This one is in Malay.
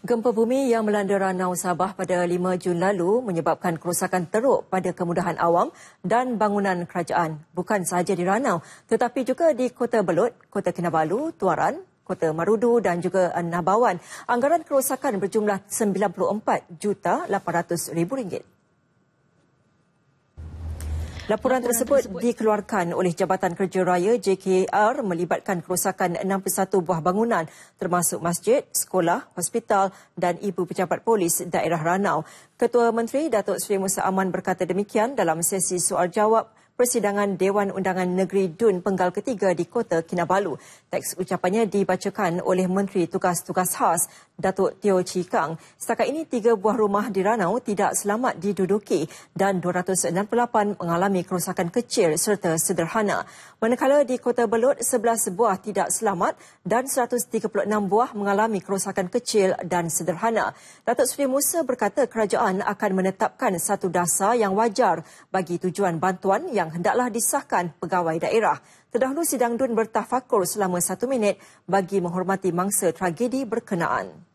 Gempa bumi yang melanda Ranau Sabah pada 5 Jun lalu menyebabkan kerosakan teruk pada kemudahan awam dan bangunan kerajaan. Bukan sahaja di Ranau tetapi juga di Kota Belut, Kota Kinabalu, Tuaran, Kota Marudu dan juga Nabawan. Anggaran kerosakan berjumlah 94 juta rm ringgit. Laporan, tersebut, tersebut dikeluarkan oleh Jabatan Kerja Raya JKR melibatkan kerosakan 61 buah bangunan termasuk masjid, sekolah, hospital dan ibu pejabat polis daerah Ranau. Ketua Menteri Datuk Seri Musa Aman berkata demikian dalam sesi soal jawab persidangan Dewan Undangan Negeri DUN Penggal Ketiga di Kota Kinabalu. Teks ucapannya dibacakan oleh Menteri Tugas-Tugas Khas, Datuk Teo Chi Kang. Setakat ini, tiga buah rumah di Ranau tidak selamat diduduki dan 268 mengalami kerosakan kecil serta sederhana. Manakala di Kota Belut, 11 buah tidak selamat dan 136 buah mengalami kerosakan kecil dan sederhana. Datuk Seri Musa berkata kerajaan akan menetapkan satu dasar yang wajar bagi tujuan bantuan yang sidang hendaklah disahkan pegawai daerah. Terdahulu sidang DUN bertafakur selama satu minit bagi menghormati mangsa tragedi berkenaan.